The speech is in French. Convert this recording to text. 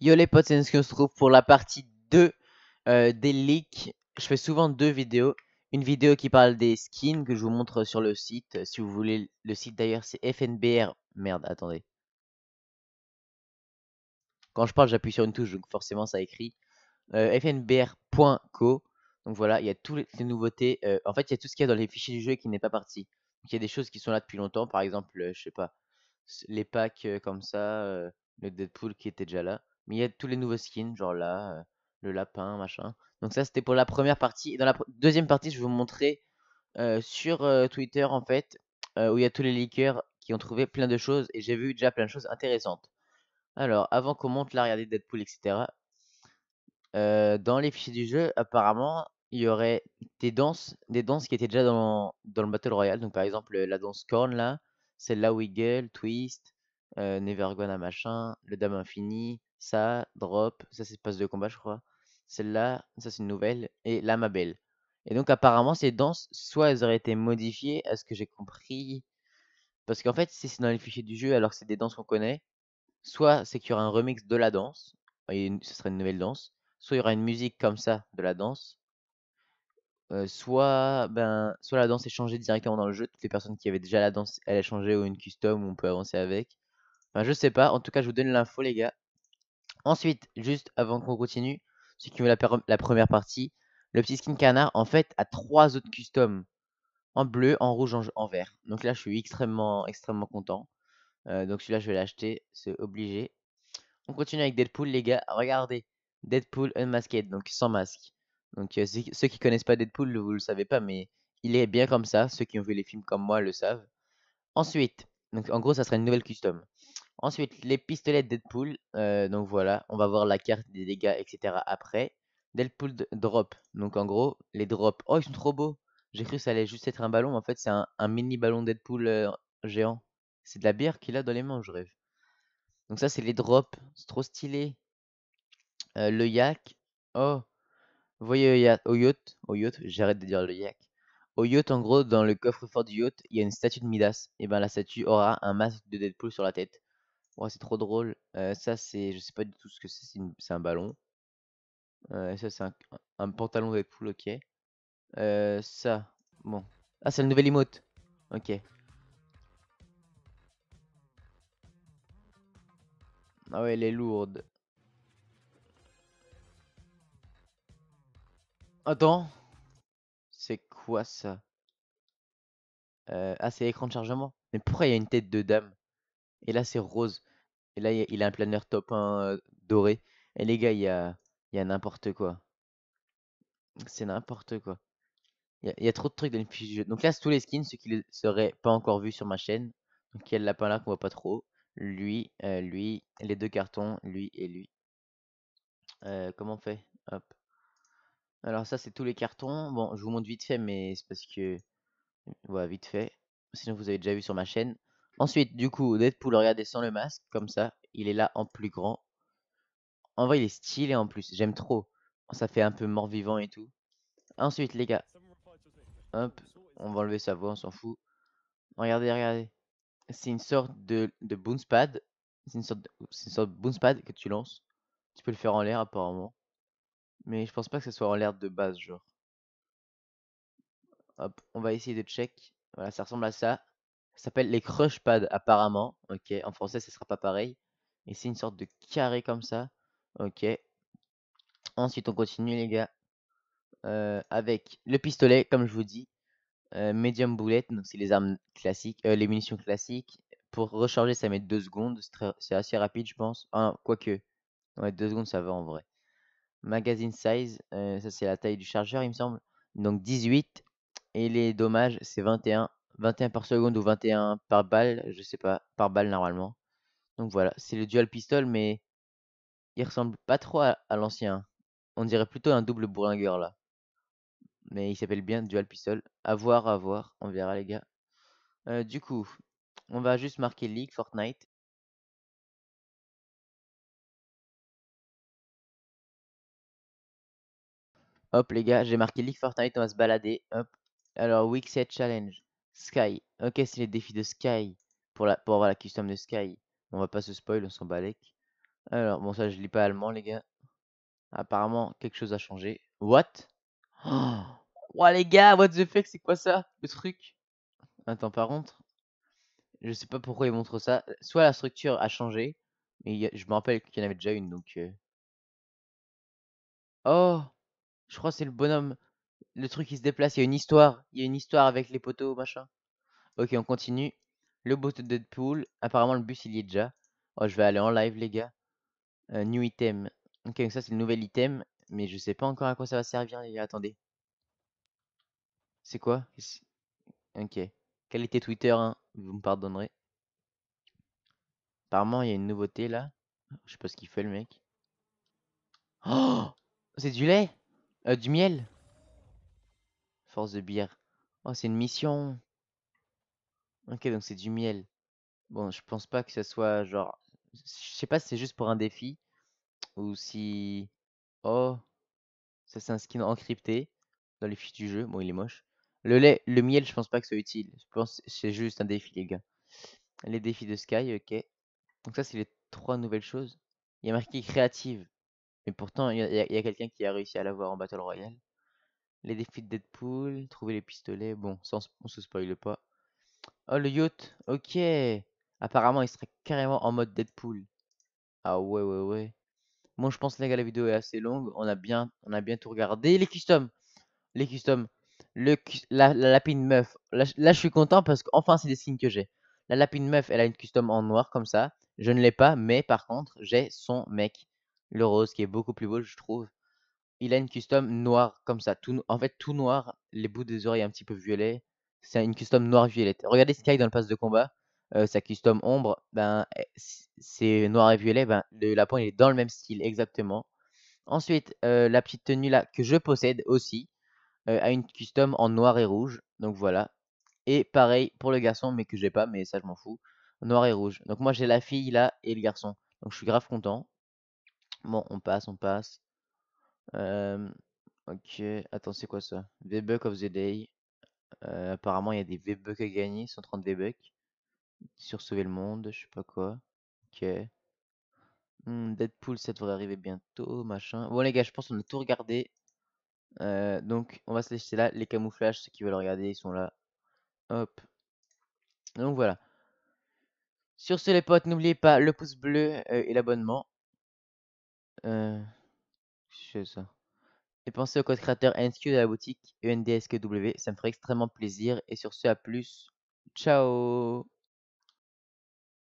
Yo les potes, c'est ce se trouve pour la partie 2 euh, des leaks. Je fais souvent deux vidéos. Une vidéo qui parle des skins que je vous montre sur le site. Euh, si vous voulez, le site d'ailleurs c'est FNBR. Merde, attendez. Quand je parle, j'appuie sur une touche, donc forcément ça écrit. Euh, FNBR.co. Donc voilà, il y a toutes les nouveautés. en fait, il y a tout ce qu'il y a dans les fichiers du jeu qui n'est pas parti. il y a des choses qui sont là depuis longtemps. Par exemple, je sais pas, les packs comme ça, le Deadpool qui était déjà là. Mais il y a tous les nouveaux skins, genre là, euh, le lapin, machin. Donc ça, c'était pour la première partie. dans la deuxième partie, je vais vous montrer euh, sur euh, Twitter, en fait, où il y a tous les leakers qui ont trouvé plein de choses. Et j'ai vu déjà plein de choses intéressantes. Alors, avant qu'on monte là, regardez Deadpool, etc. dans les fichiers du jeu, apparemment, il y aurait des danses, des danses qui étaient déjà dans, le Battle Royale. Donc par exemple la danse corn là, celle-là wiggle, twist, euh, Nevergone à machin, le Dame Infini, ça, Drop, ça c'est passe de combat je crois, celle-là, ça c'est une nouvelle, et la belle Et donc apparemment ces danses, soit elles auraient été modifiées, à ce que j'ai compris, parce qu'en fait si c'est dans les fichiers du jeu alors que c'est des danses qu'on connaît, soit c'est qu'il y aura un remix de la danse, et ce serait une nouvelle danse, soit il y aura une musique comme ça de la danse, soit, ben, soit la danse est changée directement dans le jeu, toutes les personnes qui avaient déjà la danse, elle est changée ou une custom où on peut avancer avec je sais pas. En tout cas, je vous donne l'info, les gars. Ensuite, juste avant qu'on continue, ceux qui me la, la, première partie, le petit skin canard, en fait, a trois autres customs. En bleu, en rouge, en, vert. Donc là, je suis extrêmement, extrêmement content. Euh, donc celui-là, je vais l'acheter. C'est obligé. On continue avec Deadpool, les gars. Regardez. Deadpool Unmasked, donc sans masque. Donc euh, ceux qui connaissent pas Deadpool, vous le savez pas, mais il est bien comme ça. Ceux qui ont vu les films comme moi le savent. Ensuite, donc en gros, ça sera une nouvelle custom. Ensuite, les pistolets Deadpool. Euh, donc voilà, on va voir la carte des dégâts, etc. après. Deadpool drop. Donc en gros, les drops. Oh, ils sont trop beaux. J'ai cru que ça allait juste être un ballon, en fait, c'est un, mini ballon Deadpool euh, géant. C'est de la bière qu'il a dans les mains, je rêve. Donc ça, c'est les drops. C'est trop stylé. Euh, le yak. Oh. Vous voyez au yacht. Au yacht, j'arrête de dire le yak. Au yacht, en gros, dans le coffre-fort du yacht, il y a une statue de Midas. Et ben la statue aura un masque de Deadpool sur la tête c'est trop drôle. ça, c'est. Je sais pas du tout ce que c'est. C'est, un ballon. ça, c'est un... pantalon de poule, ok. ça. Bon. Ah, c'est le nouvel emote. Ok. Ah ouais, elle est lourde. Attends. C'est quoi ça euh, Ah, c'est l'écran de chargement. Mais pourquoi il y a une tête de dame et là, c'est rose. Et là, il a un planeur top 1 doré. Et les gars, il y a, il y a n'importe quoi. C'est n'importe quoi. Il y, a, trop de trucs dans les fiches du jeu. Donc là, c'est tous les skins, ceux qui ne seraient pas encore vus sur ma chaîne. Donc il y a le lapin là qu'on voit pas trop. Lui, euh, lui, les deux cartons, lui et lui. Euh, comment on fait Hop. Alors ça, c'est tous les cartons. Bon, je vous montre vite fait, mais c'est parce que... Voilà, vite fait. Sinon, vous avez déjà vu sur ma chaîne. Ensuite, du coup, Deadpool, regardez, sans le masque, comme ça, il est là en plus grand. En vrai, il est stylé en plus, j'aime trop. Ça fait un peu mort-vivant et tout. Ensuite, les gars, hop, on va enlever sa voix, on s'en fout. Regardez, regardez. C'est une sorte de, de C'est une sorte de, une que tu lances. Tu peux le faire en l'air apparemment. Mais je pense pas que ce soit en l'air de base, genre. Hop, on va essayer de check. Voilà, ça ressemble à ça. Ça s'appelle les crush pads apparemment. Ok, en français, ce sera pas pareil. Et c'est une sorte de carré comme ça. Ok. Ensuite, on continue, les gars. Euh, avec le pistolet, comme je vous dis. Euh, medium bullet, donc c'est les armes classiques, euh, les munitions classiques. Pour recharger, ça met 2 secondes. C'est assez rapide, je pense. quoique. Ouais, 2 secondes, ça va en vrai. Magazine size, ça c'est la taille du chargeur, il me semble. Donc 18. Et les dommages, c'est 21. 21 par seconde ou 21 par balle, je sais pas, par balle normalement. Donc voilà, c'est le dual pistol, mais il ressemble pas trop à, l'ancien. On dirait plutôt un double bourlingueur là. Mais il s'appelle bien dual pistol. À voir, à voir, on verra les gars. Euh, du coup, on va juste marquer League Fortnite. Hop les gars, j'ai marqué League Fortnite, on va se balader. Alors, Week 7 Challenge. Sky. Ok, c'est les défis de Sky. Pour, la, pour avoir la custom de Sky. On va pas se spoil, on s'en balèque. Alors, bon, ça, je lis pas allemand, les gars. Apparemment, quelque chose a changé. What oh, les gars, what the fuck, c'est quoi ça Le truc Attends, par contre, je sais pas pourquoi il montre ça. Soit la structure a changé, mais je me rappelle qu'il y en avait déjà une, donc... Euh. Oh Je crois c'est le bonhomme le truc, il se déplace. Il y a une histoire. Il y a une histoire avec les poteaux, machin. Ok, on continue. Le bot de Deadpool. Apparemment, le bus, il y est déjà. Oh, je vais aller en live, les gars. Euh, new item. Ok, ça, c'est le nouvel item. Mais je sais pas encore à quoi ça va servir, les gars. Attendez. C'est quoi Ok. qualité était Twitter, hein? Vous me pardonnerez. Apparemment, il y a une nouveauté, là. Je sais pas ce qu'il fait, le mec. Oh C'est du lait euh, Du miel de bière. Oh, c'est une mission. Ok, donc c'est du miel. Bon, je pense pas que ce soit genre... Je sais pas si c'est juste pour un défi. Ou si... Oh. Ça, c'est un skin encrypté. Dans les fiches du jeu. Bon, il est moche. Le lait, le miel, je pense pas que ce soit utile. Je pense c'est juste un défi, les gars. Les défis de Sky, ok. Donc ça, c'est les trois nouvelles choses. Il y a marqué créative. Mais pourtant, il y a quelqu'un qui a réussi à l'avoir en Battle Royale. Les défis de Deadpool, trouver les pistolets. Bon, sans on, se spoile pas. Oh, le yacht. Ok. Apparemment, il serait carrément en mode Deadpool. Ah ouais, ouais, ouais. Bon, je pense, les gars, la vidéo est assez longue. On a bien, on a bien tout regardé. Les customs. Les customs. Le, la, lapine meuf. Là, je suis content parce qu'enfin, c'est des signes que j'ai. La lapine meuf, elle a une custom en noir comme ça. Je ne l'ai pas, mais par contre, j'ai son mec. Le rose qui est beaucoup plus beau, je trouve il a une custom noire comme ça. Tout, en fait, tout noir, les bouts des oreilles un petit peu violets. C'est une custom noire violette. Regardez Sky dans le pass de combat. Euh, sa custom ombre, ben, eh, c'est noir et violet. Ben, le lapin, il est dans le même style, exactement. Ensuite, euh, la petite tenue là, que je possède aussi, euh, a une custom en noir et rouge. Donc voilà. Et pareil pour le garçon, mais que j'ai pas, mais ça, je m'en fous. Noir et rouge. Donc moi, j'ai la fille là et le garçon. Donc je suis grave content. Bon, on passe, on passe. Euh, ok, attends, c'est quoi ça V-Buck of the Day. Euh, apparemment, il y a des V-Bucks à gagner, 130 V-Bucks. Sur Sauver le Monde, je sais pas quoi. Ok. Mmh, Deadpool, ça devrait arriver bientôt, machin. Bon, les gars, je pense qu'on a tout regardé. donc, on va se laisser là. Les camouflages, ceux qui veulent regarder, ils sont là. Hop. Donc, voilà. Sur ce, les potes, n'oubliez pas le pouce bleu et l'abonnement. Euh... Et pensez au code créateur NSQ de la boutique ENDSQW, ça me ferait extrêmement plaisir. Et sur ce, à plus. Ciao